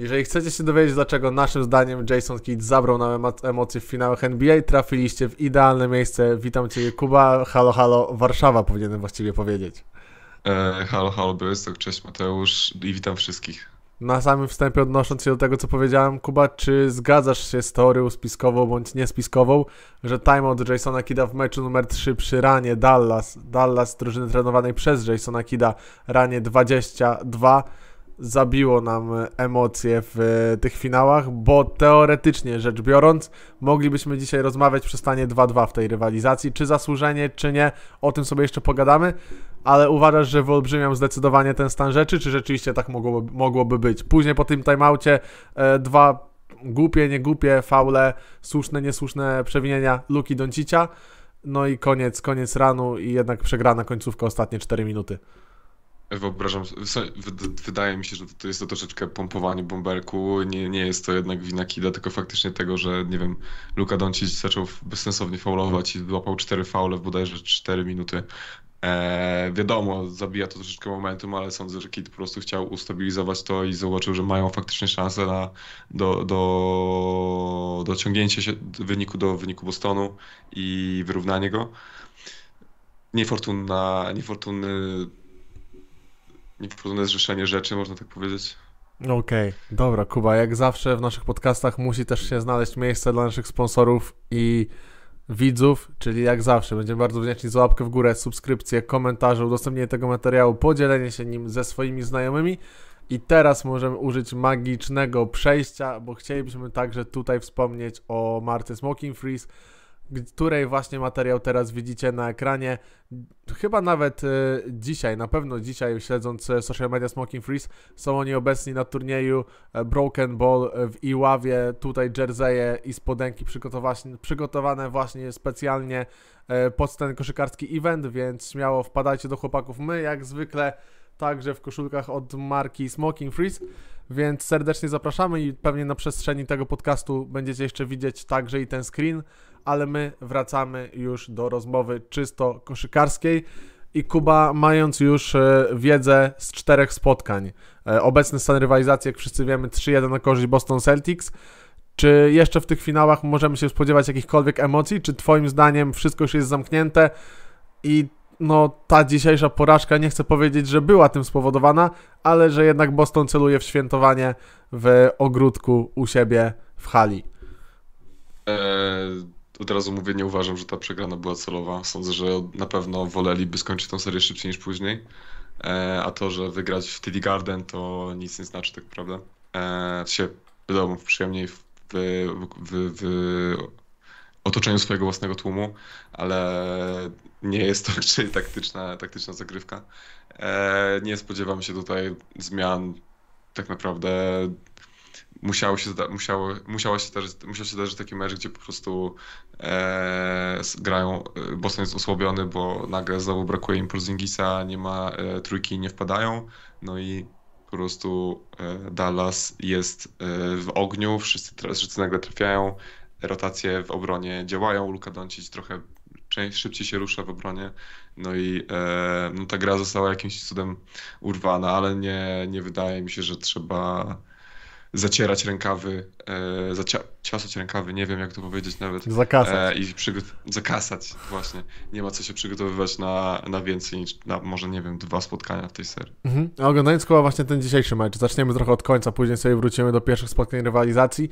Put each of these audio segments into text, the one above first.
Jeżeli chcecie się dowiedzieć, dlaczego naszym zdaniem Jason Kidd zabrał nam emocje w finałach NBA, trafiliście w idealne miejsce. Witam Cię, Kuba. Halo, halo, Warszawa powinienem właściwie powiedzieć. E, halo, halo, Białystok, cześć Mateusz i witam wszystkich. Na samym wstępie odnosząc się do tego, co powiedziałem, Kuba, czy zgadzasz się z teorią spiskową bądź niespiskową, że timeout Jasona Kida w meczu numer 3 przy ranie Dallas, Dallas drużyny trenowanej przez Jasona Kida, ranie 22 zabiło nam emocje w e, tych finałach, bo teoretycznie rzecz biorąc, moglibyśmy dzisiaj rozmawiać przy stanie 2-2 w tej rywalizacji, czy zasłużenie, czy nie, o tym sobie jeszcze pogadamy, ale uważasz, że wyolbrzymiam zdecydowanie ten stan rzeczy, czy rzeczywiście tak mogłoby, mogłoby być? Później po tym timeoutie e, dwa głupie, niegłupie faule, słuszne, niesłuszne przewinienia Luki Doncicia, no i koniec, koniec ranu i jednak przegrana końcówka ostatnie 4 minuty. Wyobrażam wydaje mi się, że to jest to troszeczkę pompowanie bąbelku. Nie, nie jest to jednak wina Kida, tylko faktycznie tego, że nie wiem, Luka Doncic zaczął bezsensownie faulować i złapał cztery faule w bodajże cztery minuty. Eee, wiadomo, zabija to troszeczkę momentum, ale sądzę, że Kid po prostu chciał ustabilizować to i zobaczył, że mają faktycznie szansę na do, do, dociągnięcie się do wyniku do wyniku Bostonu i wyrównanie go. Niefortunna, niefortunny niepożądane zrzeszenie rzeczy, można tak powiedzieć. Okej, okay. dobra, Kuba, jak zawsze w naszych podcastach musi też się znaleźć miejsce dla naszych sponsorów i widzów, czyli jak zawsze będziemy bardzo wdzięczni za łapkę w górę, subskrypcję, komentarze, udostępnienie tego materiału, podzielenie się nim ze swoimi znajomymi. I teraz możemy użyć magicznego przejścia, bo chcielibyśmy także tutaj wspomnieć o Marty Smoking Freeze, której właśnie materiał teraz widzicie na ekranie. Chyba nawet y, dzisiaj, na pewno dzisiaj, śledząc e, social media Smoking Freeze, są oni obecni na turnieju e, Broken Ball w Iławie. Tutaj jerseje i spodenki przygotowane właśnie specjalnie y, pod ten koszykarski event, więc śmiało wpadajcie do chłopaków. My, jak zwykle, także w koszulkach od marki Smoking Freeze, więc serdecznie zapraszamy i pewnie na przestrzeni tego podcastu będziecie jeszcze widzieć także i ten screen ale my wracamy już do rozmowy czysto koszykarskiej. I Kuba, mając już e, wiedzę z czterech spotkań, e, obecny stan rywalizacji, jak wszyscy wiemy, 3-1 na korzyść Boston Celtics. Czy jeszcze w tych finałach możemy się spodziewać jakichkolwiek emocji? Czy Twoim zdaniem wszystko już jest zamknięte i no, ta dzisiejsza porażka, nie chcę powiedzieć, że była tym spowodowana, ale że jednak Boston celuje w świętowanie w ogródku u siebie w hali? Eee od razu mówię, nie uważam, że ta przegrana była celowa. Sądzę, że na pewno woleliby skończyć tą serię szybciej niż później. E, a to, że wygrać w TD Garden to nic nie znaczy tak naprawdę. E, się wiadomo, przyjemniej w, w, w, w otoczeniu swojego własnego tłumu, ale nie jest to raczej taktyczna, taktyczna zagrywka. E, nie spodziewam się tutaj zmian tak naprawdę musiało się, zda- musiało, musiało się zdarzyć, musiał się zdarzyć taki mecz, gdzie po prostu e, grają, e, Boston jest osłabiony, bo nagle znowu brakuje impulsingisa, nie ma e, trójki, nie wpadają, no i po prostu e, Dallas jest e, w ogniu, wszyscy, wszyscy nagle trafiają, rotacje w obronie działają, Luka Doncic trochę szybciej się rusza w obronie. No i e, no ta gra została jakimś cudem urwana, ale nie, nie wydaje mi się, że trzeba zacierać rękawy, e, zaciasać rękawy, nie wiem jak to powiedzieć nawet. Zakasać. E, I zakasać, właśnie. Nie ma co się przygotowywać na, na więcej niż, na, może nie wiem, dwa spotkania w tej serii. Mhm. A oglądając chyba właśnie ten dzisiejszy mecz, zaczniemy trochę od końca, później sobie wrócimy do pierwszych spotkań rywalizacji,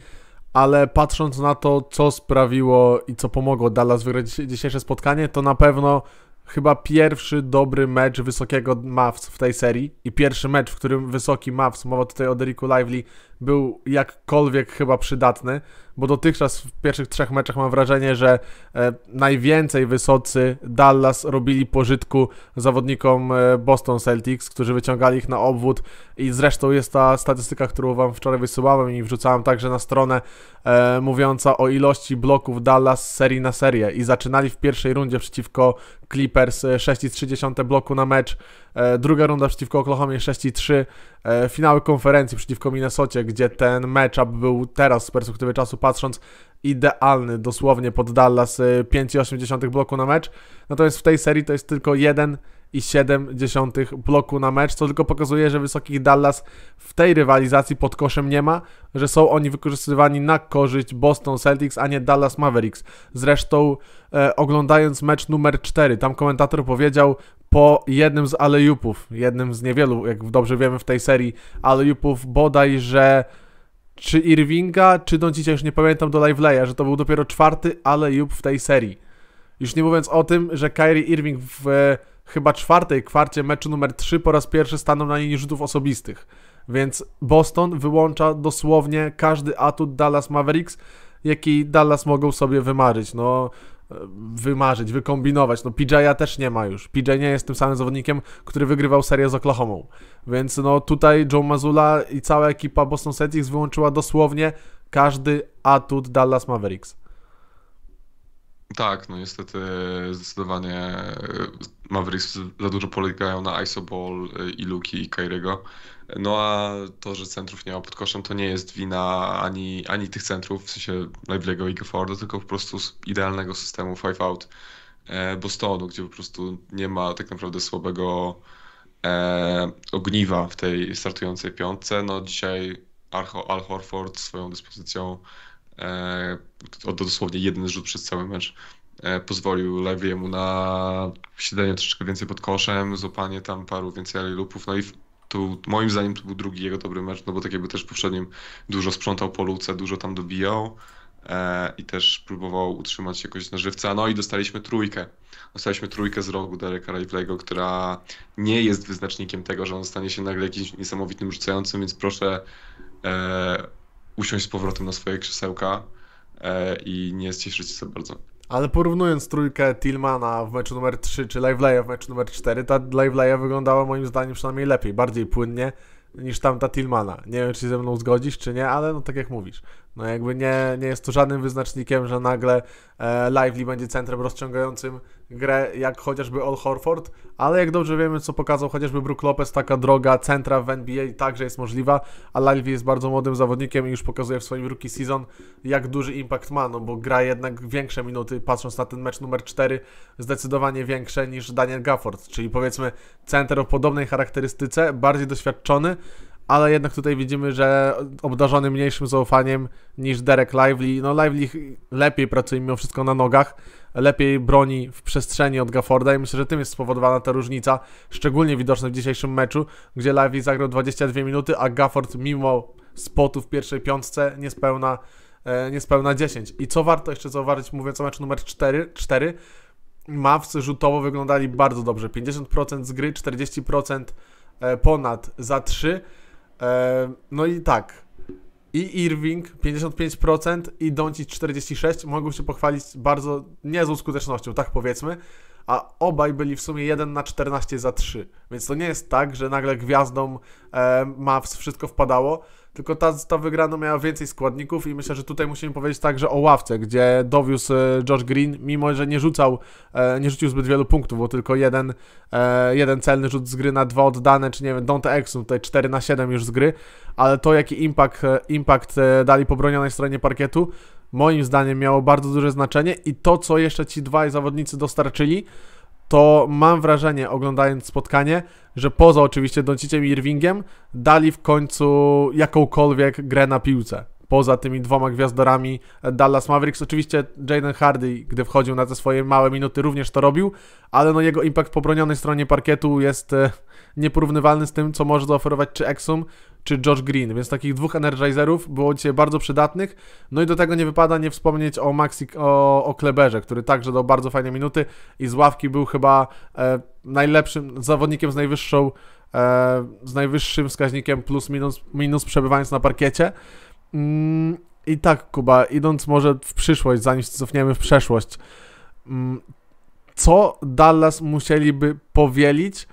ale patrząc na to, co sprawiło i co pomogło Dallas wygrać dzisiejsze spotkanie, to na pewno chyba pierwszy dobry mecz wysokiego Mavs w tej serii i pierwszy mecz, w którym wysoki Mavs, mowa tutaj o Deriku Lively, był jakkolwiek chyba przydatny, bo dotychczas w pierwszych trzech meczach mam wrażenie, że e, najwięcej wysocy Dallas robili pożytku zawodnikom e, Boston Celtics, którzy wyciągali ich na obwód i zresztą jest ta statystyka, którą Wam wczoraj wysyłałem i wrzucałem także na stronę e, mówiąca o ilości bloków Dallas serii na serię i zaczynali w pierwszej rundzie przeciwko Clippers 6,3 e, bloku na mecz, E, druga runda przeciwko Oklahoma 6 i 3, e, finały konferencji przeciwko Minnesocie, gdzie ten matchup był teraz z perspektywy czasu patrząc idealny, dosłownie pod Dallas 5,8 e, bloku na mecz. Natomiast w tej serii to jest tylko 1,7 bloku na mecz, co tylko pokazuje, że wysokich Dallas w tej rywalizacji pod koszem nie ma, że są oni wykorzystywani na korzyść Boston Celtics, a nie Dallas Mavericks. Zresztą e, oglądając mecz numer 4, tam komentator powiedział, po jednym z alejupów, jednym z niewielu, jak dobrze wiemy w tej serii, alejupów bodajże czy Irvinga, czy do no dzisiaj już nie pamiętam do Liveleya, że to był dopiero czwarty alejup w tej serii. Już nie mówiąc o tym, że Kyrie Irving w e, chyba czwartej kwarcie meczu numer 3 po raz pierwszy stanął na linii rzutów osobistych. Więc Boston wyłącza dosłownie każdy atut Dallas Mavericks, jaki Dallas mogą sobie wymarzyć. No, wymarzyć, wykombinować. No PJ'a też nie ma już. PJ nie jest tym samym zawodnikiem, który wygrywał serię z Oklahoma. Więc no tutaj Joe Mazula i cała ekipa Boston Celtics wyłączyła dosłownie każdy atut Dallas Mavericks. Tak, no niestety zdecydowanie e, Mavericks za dużo polegają na isoball e, i Luki i Kairiego. No a to, że centrów nie ma pod koszem, to nie jest wina ani, ani tych centrów, w sensie Lively'ego i Gafforda, tylko po prostu idealnego systemu five out e, Bostonu, gdzie po prostu nie ma tak naprawdę słabego e, ogniwa w tej startującej piątce. No dzisiaj Al Horford swoją dyspozycją e, dosłownie jeden rzut przez cały mecz e, pozwolił Lively'emu na siedzenie troszeczkę więcej pod koszem, złapanie tam paru więcej lupów, no i to moim zdaniem to był drugi jego dobry mecz, no bo tak jakby też w poprzednim dużo sprzątał po luce, dużo tam dobijał e, i też próbował utrzymać się jakoś na żywca. No i dostaliśmy trójkę. Dostaliśmy trójkę z rogu Dereka Riflego, która nie jest wyznacznikiem tego, że on stanie się nagle jakimś niesamowitym rzucającym, więc proszę e, usiąść z powrotem na swoje krzesełka e, i nie cieszyć się za bardzo. Ale porównując trójkę Tillmana w meczu numer 3 czy Liveleya w meczu numer 4, ta Liveleya wyglądała moim zdaniem przynajmniej lepiej, bardziej płynnie niż tamta Tillmana. Nie wiem, czy się ze mną zgodzisz, czy nie, ale no tak jak mówisz. No jakby nie, nie jest to żadnym wyznacznikiem, że nagle e, Lively będzie centrem rozciągającym grę jak chociażby Old Horford, ale jak dobrze wiemy, co pokazał chociażby Brook Lopez, taka droga centra w NBA także jest możliwa, a Lively jest bardzo młodym zawodnikiem i już pokazuje w swoim rookie season, jak duży impact ma, no bo gra jednak większe minuty, patrząc na ten mecz numer 4, zdecydowanie większe niż Daniel Gafford, czyli powiedzmy center o podobnej charakterystyce, bardziej doświadczony, ale jednak tutaj widzimy, że obdarzony mniejszym zaufaniem niż Derek Lively. No Lively lepiej pracuje mimo wszystko na nogach, lepiej broni w przestrzeni od Gafforda i myślę, że tym jest spowodowana ta różnica, szczególnie widoczna w dzisiejszym meczu, gdzie Lively zagrał 22 minuty, a Gafford mimo spotu w pierwszej piątce niespełna, e, niespełna 10. I co warto jeszcze zauważyć, mówiąc o meczu numer 4, 4 Mavs rzutowo wyglądali bardzo dobrze. 50% z gry, 40% e, ponad za 3. E, no i tak, i Irving 55% i Doncic 46% mogą się pochwalić bardzo niezłą skutecznością, tak powiedzmy a obaj byli w sumie 1 na 14 za 3. Więc to nie jest tak, że nagle gwiazdą e, Mavs wszystko wpadało, tylko ta, ta wygrana miała więcej składników i myślę, że tutaj musimy powiedzieć także o ławce, gdzie dowiózł e, Josh Green, mimo że nie rzucał, e, nie rzucił zbyt wielu punktów, bo tylko jeden, e, jeden celny rzut z gry na dwa oddane, czy nie wiem, Dante Exum, no tutaj 4 na 7 już z gry, ale to jaki impact, e, impact e, dali po bronionej stronie parkietu, moim zdaniem miało bardzo duże znaczenie i to, co jeszcze ci dwaj zawodnicy dostarczyli, to mam wrażenie, oglądając spotkanie, że poza oczywiście Donciciem i Irvingiem, dali w końcu jakąkolwiek grę na piłce. Poza tymi dwoma gwiazdorami Dallas Mavericks, oczywiście Jaden Hardy, gdy wchodził na te swoje małe minuty, również to robił, ale no jego impact po bronionej stronie parkietu jest e, nieporównywalny z tym, co może zaoferować czy Exum, czy Josh Green, więc takich dwóch energizerów było dzisiaj bardzo przydatnych. No i do tego nie wypada nie wspomnieć o Maxi, o, o Kleberze, który także dał bardzo fajne minuty i z ławki był chyba e, najlepszym zawodnikiem z najwyższą, e, z najwyższym wskaźnikiem plus minus, minus przebywając na parkiecie. Mm, I tak, Kuba, idąc może w przyszłość, zanim cofniemy w przeszłość, mm, co Dallas musieliby powielić,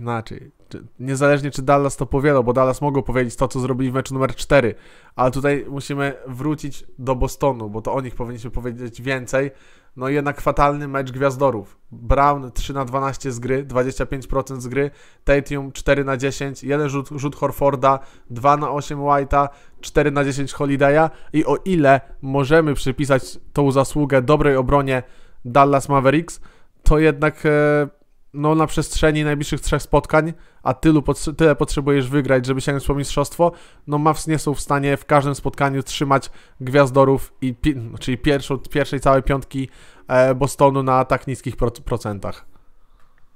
Inaczej, niezależnie czy Dallas to powiela, bo Dallas mogło powiedzieć to, co zrobili w meczu numer 4, ale tutaj musimy wrócić do Bostonu, bo to o nich powinniśmy powiedzieć więcej. No i jednak fatalny mecz gwiazdorów. Brown 3 na 12 z gry, 25% z gry, Tatum 4 na 10, jeden rzut, rzut Horforda, 2 na 8 White'a, 4 na 10 Holiday'a i o ile możemy przypisać tą zasługę dobrej obronie Dallas Mavericks, to jednak... E, no, na przestrzeni najbliższych trzech spotkań, a tylu tyle potrzebujesz wygrać, żeby sięgnąć po mistrzostwo, no Mavs nie są w stanie w każdym spotkaniu trzymać gwiazdorów, i pi czyli pierwszą, pierwszej całej piątki e, Bostonu na tak niskich pro procentach.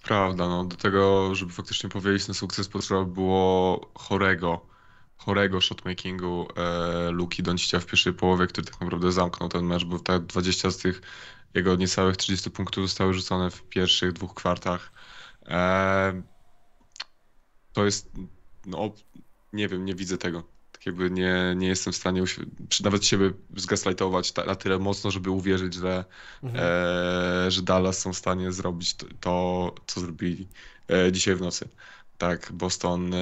Prawda, no do tego, żeby faktycznie powiedzieć na sukces, potrzeba było chorego, chorego shotmakingu e, Luki Doncicia w pierwszej połowie, który tak naprawdę zamknął ten mecz, bo tak 20 z tych jego niecałych 30 punktów zostały rzucone w pierwszych dwóch kwartach. E, to jest, no nie wiem, nie widzę tego. Tak jakby nie, nie jestem w stanie nawet siebie zgaslightować na tyle mocno, żeby uwierzyć, że, mhm. e, że Dallas są w stanie zrobić to, to co zrobili e, dzisiaj w nocy. Tak, Boston e,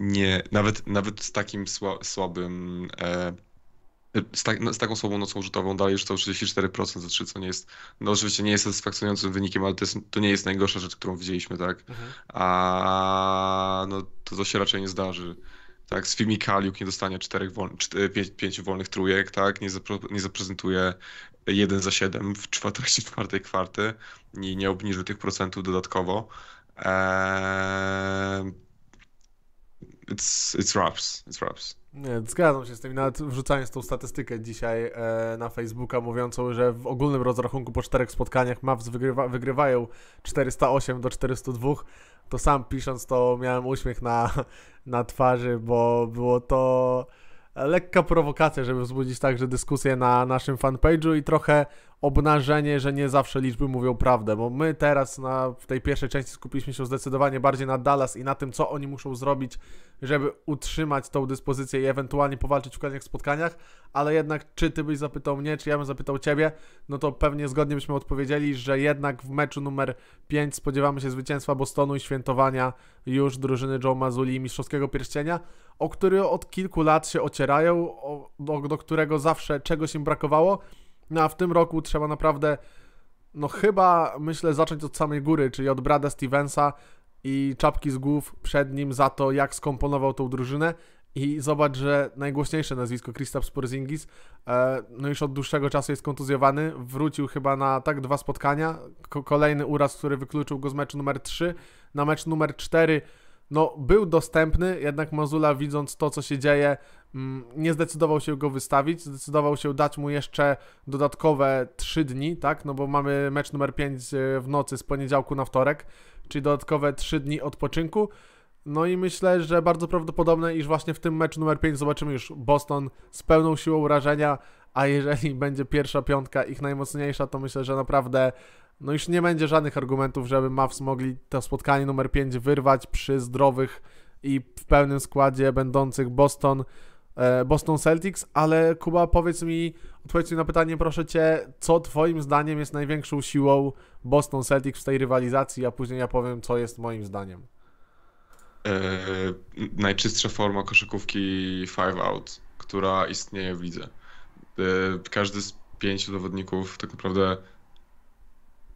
nie, nawet, nawet z takim sła, słabym e, z, tak, no, z, taką słabą nocą rzutową dalej rzucał 34% za 3, co nie jest, no oczywiście nie jest satysfakcjonującym wynikiem, ale to, jest, to nie jest najgorsza rzecz, którą widzieliśmy, tak? Mhm. A no to, to się raczej nie zdarzy. Tak, z Filmikaliuk nie dostanie 4 wolny, 4, 5, 5 wolnych trójek, tak? Nie, zapro, nie zaprezentuje 1 za 7 w trakcie czwartej kwarty i nie obniży tych procentów dodatkowo. Eee, it's, it's wraps, it's wraps. Nie, zgadzam się z tym. Nawet wrzucając tą statystykę dzisiaj e, na Facebooka mówiącą, że w ogólnym rozrachunku po czterech spotkaniach Mavs wygrywa, wygrywają 408 do 402, to sam pisząc to miałem uśmiech na, na twarzy, bo było to lekka prowokacja, żeby wzbudzić także dyskusję na naszym fanpage'u i trochę obnażenie, że nie zawsze liczby mówią prawdę, bo my teraz na, w tej pierwszej części skupiliśmy się zdecydowanie bardziej na Dallas i na tym, co oni muszą zrobić, żeby utrzymać tą dyspozycję i ewentualnie powalczyć w kolejnych spotkaniach, ale jednak czy ty byś zapytał mnie, czy ja bym zapytał ciebie, no to pewnie zgodnie byśmy odpowiedzieli, że jednak w meczu numer 5 spodziewamy się zwycięstwa Bostonu i świętowania już drużyny Joe Mazuli i mistrzowskiego pierścienia, o który od kilku lat się ocierają, o, do, do którego zawsze czegoś im brakowało, no a w tym roku trzeba naprawdę, no chyba myślę zacząć od samej góry, czyli od Brada Stevensa i czapki z głów przed nim za to, jak skomponował tą drużynę. I zobacz, że najgłośniejsze nazwisko Kristaps Porzingis, e, no już od dłuższego czasu jest kontuzjowany, wrócił chyba na tak dwa spotkania, kolejny uraz, który wykluczył go z meczu numer 3, na mecz numer 4 no, był dostępny, jednak Mazula widząc to, co się dzieje, mm, nie zdecydował się go wystawić, zdecydował się dać mu jeszcze dodatkowe 3 dni, tak, no bo mamy mecz numer 5 e, w nocy z poniedziałku na wtorek, czyli dodatkowe 3 dni odpoczynku. No i myślę, że bardzo prawdopodobne, iż właśnie w tym meczu numer 5 zobaczymy już Boston z pełną siłą urażenia, a jeżeli będzie pierwsza piątka ich najmocniejsza, to myślę, że naprawdę no już nie będzie żadnych argumentów, żeby Mavs mogli to spotkanie numer 5 wyrwać przy zdrowych i w pełnym składzie będących Boston, e, Boston Celtics, ale Kuba powiedz mi, odpowiedz mi na pytanie proszę Cię, co Twoim zdaniem jest największą siłą Boston Celtics w tej rywalizacji, a później ja powiem, co jest moim zdaniem. Eee, najczystsza forma koszykówki five out, która istnieje w lidze. Eee, każdy z pięciu dowodników, tak naprawdę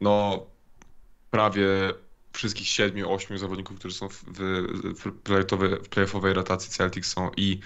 no prawie wszystkich siedmiu, ośmiu zawodników, którzy są w, w, w playoffowej rotacji Celtics są i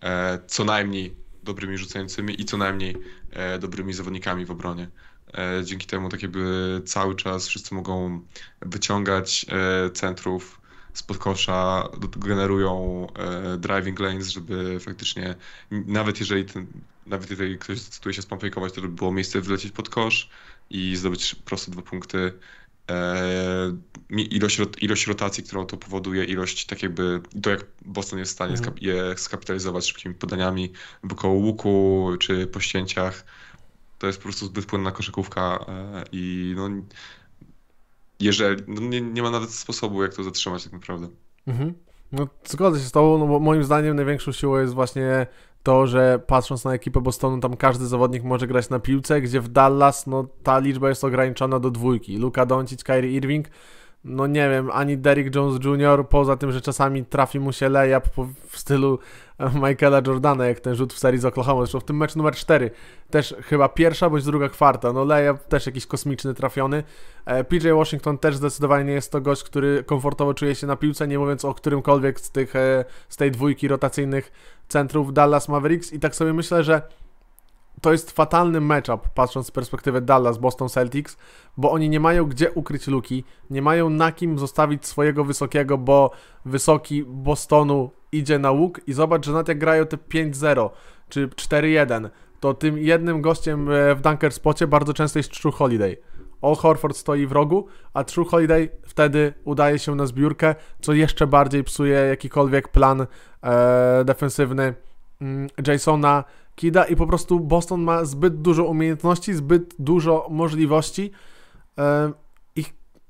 e, co najmniej dobrymi rzucającymi i co najmniej e, dobrymi zawodnikami w obronie. E, dzięki temu tak jakby cały czas wszyscy mogą wyciągać e, centrów z podkosza, generują e, driving lanes, żeby faktycznie nawet jeżeli ten, nawet jeżeli ktoś zdecyduje się spampejkować, to by było miejsce wlecieć pod kosz i zdobyć proste dwa punkty. E, ilość, ilość rotacji, którą to powoduje, ilość tak jakby, to jak Boston jest w stanie mhm. je skapitalizować szybkimi podaniami wokoło łuku czy po ścięciach, to jest po prostu zbyt płynna koszykówka e, i no, jeżeli, no nie, nie ma nawet sposobu, jak to zatrzymać tak naprawdę. Mhm. No, zgodzę się z Tobą, no bo moim zdaniem największą siłą jest właśnie to, że patrząc na ekipę Bostonu, tam każdy zawodnik może grać na piłce, gdzie w Dallas no, ta liczba jest ograniczona do dwójki. Luka Doncic, Kyrie Irving no nie wiem, ani Derrick Jones Jr., poza tym, że czasami trafi mu się layup w stylu e, Michaela Jordana, jak ten rzut w serii z Oklahoma, zresztą w tym meczu numer 4, też chyba pierwsza bądź druga kwarta, no layup też jakiś kosmiczny trafiony. E, PJ Washington też zdecydowanie nie jest to gość, który komfortowo czuje się na piłce, nie mówiąc o którymkolwiek z, tych, e, z tej dwójki rotacyjnych centrów Dallas Mavericks i tak sobie myślę, że to jest fatalny matchup, patrząc z perspektywy Dallas, Boston Celtics, bo oni nie mają gdzie ukryć luki, nie mają na kim zostawić swojego wysokiego, bo wysoki Bostonu idzie na łuk i zobacz, że nawet jak grają te 5-0 czy 4-1, to tym jednym gościem e, w dunker spocie bardzo często jest True Holiday. All Horford stoi w rogu, a True Holiday wtedy udaje się na zbiórkę, co jeszcze bardziej psuje jakikolwiek plan e, defensywny mm, Jasona Kida i po prostu Boston ma zbyt dużo umiejętności, zbyt dużo możliwości. I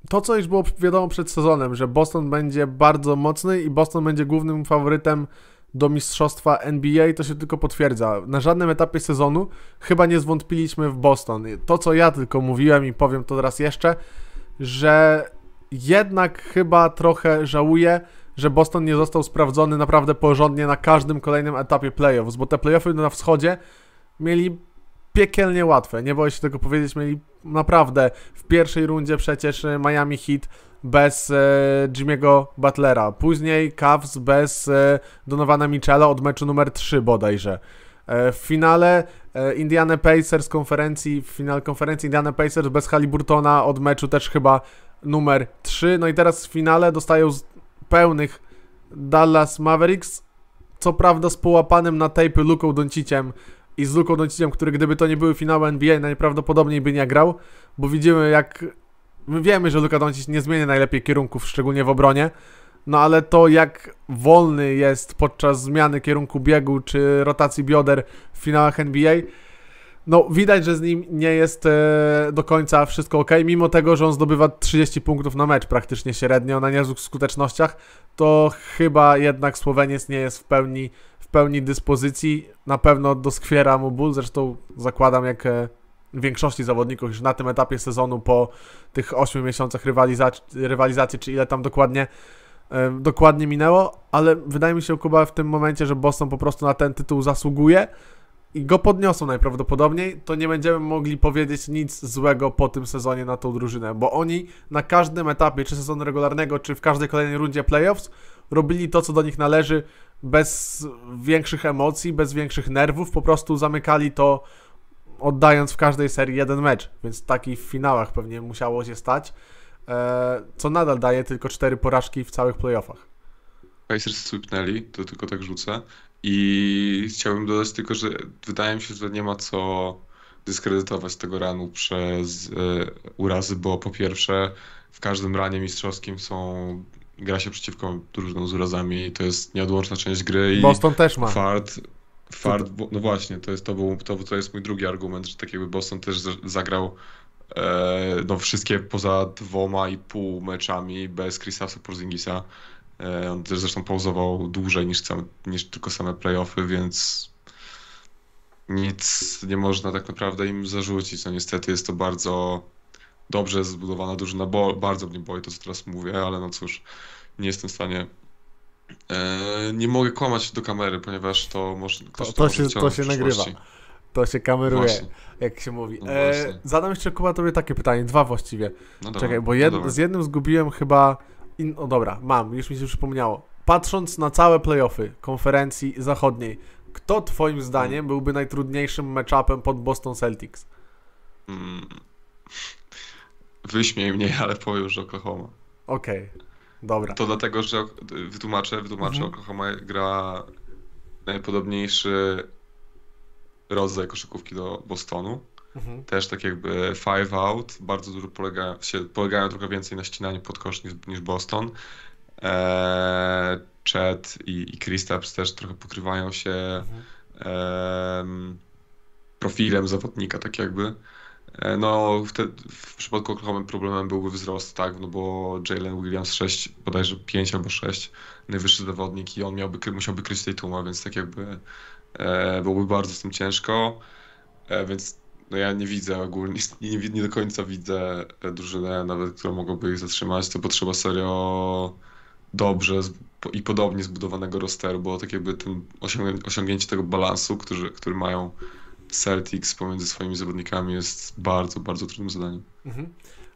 to, co już było wiadomo przed sezonem, że Boston będzie bardzo mocny i Boston będzie głównym faworytem do mistrzostwa NBA, to się tylko potwierdza. Na żadnym etapie sezonu chyba nie zwątpiliśmy w Boston. To, co ja tylko mówiłem i powiem to teraz jeszcze, że jednak chyba trochę żałuję, że Boston nie został sprawdzony naprawdę porządnie na każdym kolejnym etapie playoffs, bo te playoffy na wschodzie mieli piekielnie łatwe, nie boję się tego powiedzieć, mieli naprawdę w pierwszej rundzie przecież e, Miami Heat bez e, Jimmy'ego Butlera, później Cavs bez e, Donowana Michela od meczu numer 3 bodajże. E, w finale e, Indiana Pacers konferencji, w finale konferencji Indiana Pacers bez Haliburtona od meczu też chyba numer 3. No i teraz w finale dostają pełnych Dallas Mavericks, co prawda z połapanym na tape Luką Donciciem i z Luką Donciciem, który gdyby to nie były finały NBA, najprawdopodobniej by nie grał, bo widzimy jak... My wiemy, że Luka Doncic nie zmienia najlepiej kierunków, szczególnie w obronie, no ale to jak wolny jest podczas zmiany kierunku biegu czy rotacji bioder w finałach NBA no widać, że z nim nie jest e, do końca wszystko ok, mimo tego, że on zdobywa 30 punktów na mecz praktycznie średnio na niezłych skutecznościach, to chyba jednak Słoweniec nie jest w pełni, w pełni dyspozycji. Na pewno doskwiera mu ból, zresztą zakładam jak e, większości zawodników już na tym etapie sezonu po tych 8 miesiącach rywalizacji, czy ile tam dokładnie e, dokładnie minęło, ale wydaje mi się Kuba w tym momencie, że Boston po prostu na ten tytuł zasługuje i go podniosą najprawdopodobniej, to nie będziemy mogli powiedzieć nic złego po tym sezonie na tą drużynę, bo oni na każdym etapie, czy sezonu regularnego, czy w każdej kolejnej rundzie playoffs, robili to, co do nich należy, bez większych emocji, bez większych nerwów, po prostu zamykali to oddając w każdej serii jeden mecz, więc taki w finałach pewnie musiało się stać, e, co nadal daje tylko cztery porażki w całych playoffach. Pacers sypnęli, to tylko tak rzucę. I chciałbym dodać tylko, że wydaje mi się, że nie ma co dyskredytować tego ranu przez e, urazy, bo po pierwsze w każdym ranie mistrzowskim są gra się przeciwko drużynom z urazami i to jest nieodłączna część gry. Boston też ma. Fart, fart no właśnie, to jest to, był, to, to jest mój drugi argument, że tak jakby Boston też zagrał e, no wszystkie poza dwoma i pół meczami bez Kristafa Porzingisa E, on też zresztą pauzował dłużej niż, same, niż tylko same playoffy, więc nic nie można tak naprawdę im zarzucić. No niestety jest to bardzo dobrze zbudowana drużyna. Bo, bardzo mnie boi to, co teraz mówię, ale no cóż, nie jestem w stanie e, nie mogę kłamać do kamery, ponieważ to może. To, to, to może się, to się nagrywa. To się kameruje, właśnie. jak się mówi. No e, zadam jeszcze Kuba tobie takie pytanie, dwa właściwie. No Czekaj, bo no jed, no z jednym zgubiłem chyba o no dobra, mam, już mi się przypomniało. Patrząc na całe playoffy konferencji zachodniej, kto twoim zdaniem byłby najtrudniejszym matchupem pod Boston Celtics? Mm. Wyśmiej mnie, ale powiem, że Oklahoma. Okej, okay. dobra. To dlatego, że wytłumaczę, wytłumaczę, mhm. Oklahoma gra najpodobniejszy rodzaj koszykówki do Bostonu. Mhm. Też tak jakby Five Out, bardzo dużo polega, się, polegają trochę więcej na ścinaniu podkosz niż, niż Boston. Eee, Chet i, i Kristaps też trochę pokrywają się mhm. eee, profilem zawodnika, tak jakby. Eee, no, w, w przypadku Oklahoma problemem byłby wzrost, tak, no bo Jalen Williams 6, bodajże 5 albo 6, najwyższy zawodnik i on miałby, musiałby kryć tej tłuma, więc tak jakby eee, byłoby bardzo z tym ciężko, eee, więc no ja nie widzę ogólnie, nie, nie do końca widzę e, drużynę nawet, która mogłaby ich zatrzymać. To potrzeba serio dobrze i podobnie zbudowanego rosteru, bo tak jakby ten osiągnięcie, tego balansu, który, który mają Celtics pomiędzy swoimi zawodnikami jest bardzo, bardzo trudnym zadaniem. Mhm.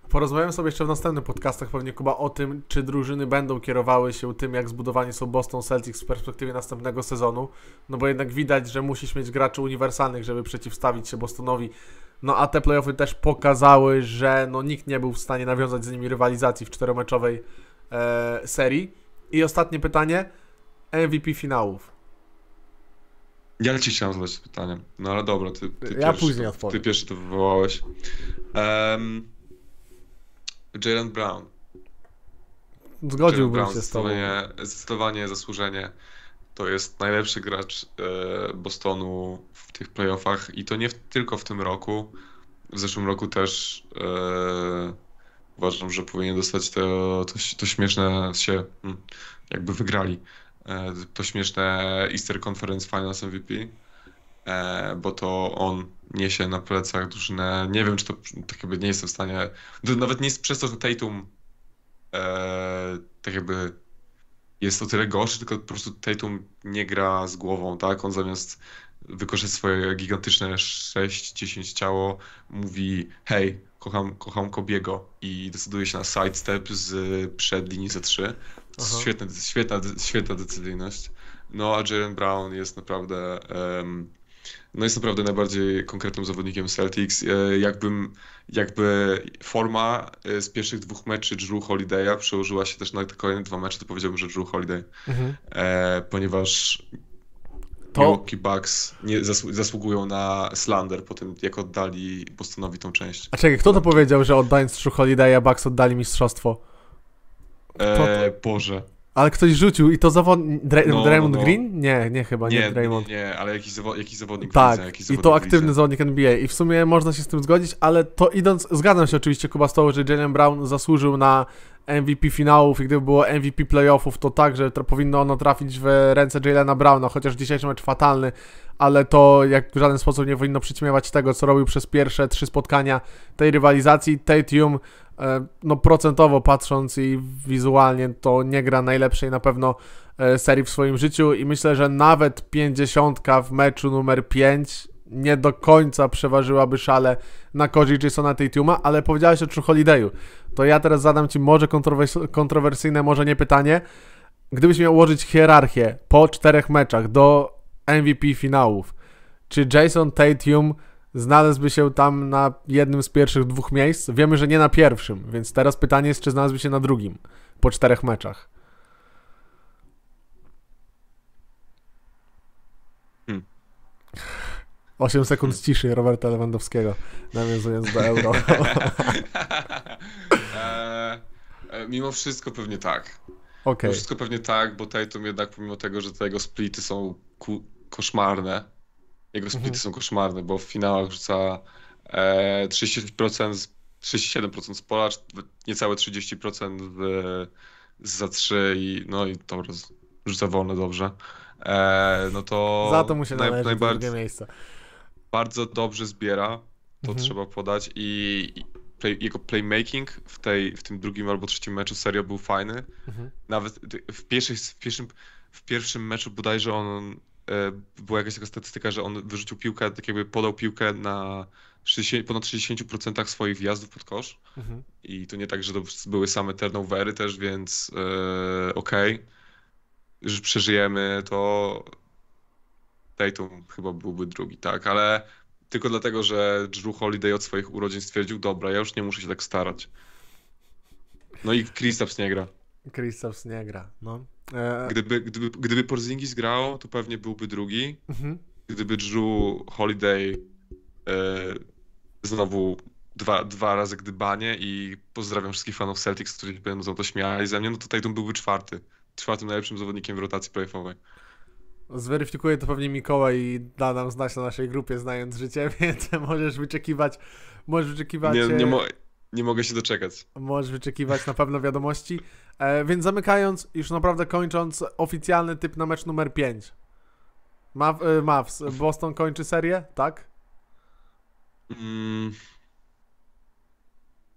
Porozmawiamy sobie jeszcze w następnych podcastach pewnie, Kuba, o tym, czy drużyny będą kierowały się tym, jak zbudowani są Boston Celtics w perspektywie następnego sezonu, no bo jednak widać, że musisz mieć graczy uniwersalnych, żeby przeciwstawić się Bostonowi, no a te playoffy też pokazały, że no, nikt nie był w stanie nawiązać z nimi rywalizacji w czteromeczowej e, serii. I ostatnie pytanie, MVP finałów. Ja ci chciałem zadać pytanie, no ale dobra, ty, ty ja pierwszy, później odpowiem. Ty pierwszy to wywołałeś. Um, Jalen Brown. Zgodziłbym Brown, się z tobą. Zdecydowanie zasłużenie. To jest najlepszy gracz e, Bostonu w tych playoffach i to nie w, tylko w tym roku. W zeszłym roku też e, uważam, że powinien dostać to, to, to śmieszne się, hm, jakby wygrali, e, to śmieszne Easter Conference Finals MVP E, bo to on niesie na plecach drużynę. Nie wiem, czy to tak jakby nie jestem w stanie. Nawet nie jest przez to, że Tatum e, tak jakby jest o tyle gorszy, tylko po prostu Tatum nie gra z głową, tak? On zamiast wykorzystać swoje gigantyczne 6-10 ciało, mówi hej, kocham, kocham Kobiego i decyduje się na sidestep z przed linii za 3. To jest świetna, świetna, świetna decyzyjność. No a Jalen Brown jest naprawdę um, no jest naprawdę najbardziej konkretnym zawodnikiem Celtics. E, jakbym, jakby forma e, z pierwszych dwóch meczy Drew Holiday'a przełożyła się też na te kolejne dwa mecze, to powiedziałbym, że Drew Holiday. Mhm. E, ponieważ to... Milwaukee Bucks nie zasłu zasługują na slander po tym, jak oddali Bostonowi tą część. A czekaj, kto to powiedział, że oddając Drew Holiday'a Bucks oddali mistrzostwo? E, kto to... E, Boże. Ale ktoś rzucił i to zawodnik. Dra no, no Draymond no, no. Green? Nie, nie chyba, nie, nie Draymond. Nie, ale jakiś, zawo jakiś zawodnik Tak, jakiś zawodnik i to aktywny zawodnik NBA. I w sumie można się z tym zgodzić, ale to idąc, zgadzam się oczywiście, Kuba, z tobą, że Jalen Brown zasłużył na MVP finałów i gdyby było MVP playoffów, to tak, że to powinno ono trafić w ręce Jalena Browna, chociaż dzisiejszy mecz fatalny, ale to jak w żaden sposób nie powinno przyćmiewać tego, co robił przez pierwsze trzy spotkania tej rywalizacji. Tatum E, no procentowo patrząc i wizualnie to nie gra najlepszej na pewno e, serii w swoim życiu i myślę, że nawet 50 w meczu numer 5 nie do końca przeważyłaby szale na korzyść Jasona Tatuma, ale powiedziałeś o True Holiday'u. To ja teraz zadam Ci może kontrowersyjne, może nie pytanie. Gdybyś miał ułożyć hierarchię po czterech meczach do MVP finałów, czy Jason Tatum znalazłby się tam na jednym z pierwszych dwóch miejsc. Wiemy, że nie na pierwszym, więc teraz pytanie jest, czy znalazłby się na drugim po czterech meczach. Hmm. 8 sekund hmm. ciszy Roberta Lewandowskiego, nawiązując do euro. E, e, mimo wszystko pewnie tak. Okay. Mimo wszystko pewnie tak, bo Tatum jednak pomimo tego, że te jego splity są ku- koszmarne, jego splity mhm. są koszmarne, bo w finałach rzuca e, 30%, 37% z pola, niecałe 30% w, za 3 i no i to rzuca wolne dobrze. E, no to za to mu się naj, należy najbardziej, drugie miejsce. Bardzo dobrze zbiera, to mhm. trzeba podać i, i play, jego playmaking w, tej, w tym drugim albo trzecim meczu serio był fajny. Mhm. Nawet w, pierwszej, w, pierwszym, w pierwszym meczu bodajże on E, była jakaś taka statystyka, że on wyrzucił piłkę, tak jakby podał piłkę na 60, ponad 60% swoich wjazdów pod kosz. Mhm. I to nie tak, że to były same turnovery też, więc yy, okej, okay, przeżyjemy to. Tatum chyba byłby drugi, tak, ale tylko dlatego, że Drew Holiday od swoich urodzin stwierdził, dobra, ja już nie muszę się tak starać. No i Kristaps nie gra. Kristaps nie gra, no. E, gdyby, gdyby, gdyby Porzingis grał, to pewnie byłby drugi. Mhm. Gdyby Drew Holiday e, znowu dwa, dwa razy gdybanie i pozdrawiam wszystkich fanów Celtics, którzy będą to śmiali ze mnie, no to Tatum byłby czwarty. Czwartym najlepszym zawodnikiem w rotacji playoffowej. Zweryfikuję to pewnie Mikołaj i da nam znać na naszej grupie, znając życie, więc możesz wyczekiwać, możesz wyczekiwać... Nie, nie, e, mo nie mogę się doczekać. Możesz wyczekiwać na pewno wiadomości. E, więc zamykając, już naprawdę kończąc, oficjalny typ na mecz numer 5. Mav, e, Mavs, Boston kończy serię, tak? Mm.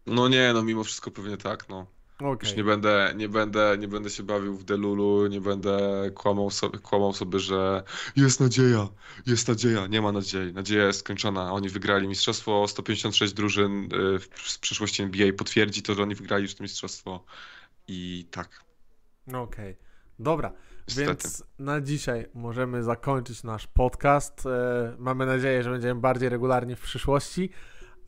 No nie, no mimo wszystko pewnie tak, no. Okay. Już nie będę, nie, będę, nie będę się bawił w delulu, nie będę kłamał sobie, kłamał sobie, że jest nadzieja, jest nadzieja, nie ma nadziei. Nadzieja jest skończona. Oni wygrali mistrzostwo, 156 drużyn y, w, przyszłości przeszłości NBA potwierdzi to, że oni wygrali już to mistrzostwo i tak. No okej. Okay. Dobra, Niestety. więc na dzisiaj możemy zakończyć nasz podcast. E, mamy nadzieję, że będziemy bardziej regularni w przyszłości,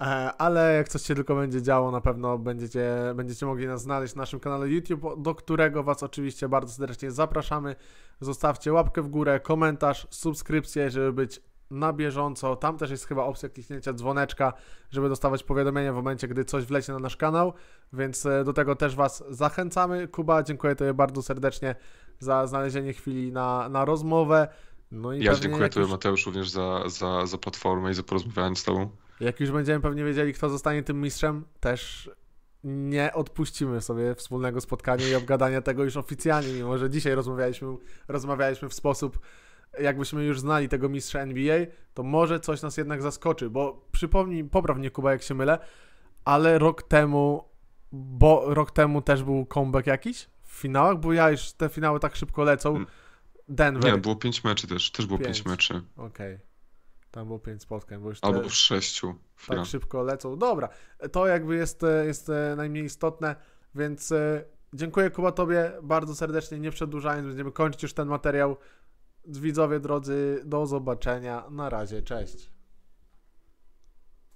e, ale jak coś się tylko będzie działo, na pewno będziecie, będziecie mogli nas znaleźć na naszym kanale YouTube, do którego Was oczywiście bardzo serdecznie zapraszamy. Zostawcie łapkę w górę, komentarz, subskrypcję, żeby być na bieżąco. Tam też jest chyba opcja kliknięcia dzwoneczka, żeby dostawać powiadomienia w momencie, gdy coś wlecie na nasz kanał, więc e, do tego też Was zachęcamy. Kuba, dziękuję Tobie bardzo serdecznie za znalezienie chwili na, na rozmowę. No i ja dziękuję Tobie, Mateusz, również za, za, za platformę i za porozmawianie z Tobą. Jak już będziemy pewnie wiedzieli, kto zostanie tym mistrzem, też nie odpuścimy sobie wspólnego spotkania i obgadania tego już oficjalnie, mimo że dzisiaj rozmawialiśmy, rozmawialiśmy w sposób jakbyśmy już znali tego mistrza NBA, to może coś nas jednak zaskoczy, bo przypomnij, popraw mnie Kuba, jak się mylę, ale rok temu, bo rok temu też był comeback jakiś w finałach, bo ja już te finały tak szybko lecą. Hmm. Denver. Nie, było pięć meczy też, też było pięć, pięć meczy. Okej. Okay. Tam było pięć spotkań, bo już te... Albo w sześciu. Tak szybko lecą. Dobra, to jakby jest, e, jest e, najmniej istotne, więc e, dziękuję Kuba Tobie bardzo serdecznie, nie przedłużając, będziemy kończyć już ten materiał. Widzowie drodzy, do zobaczenia. Na razie, cześć.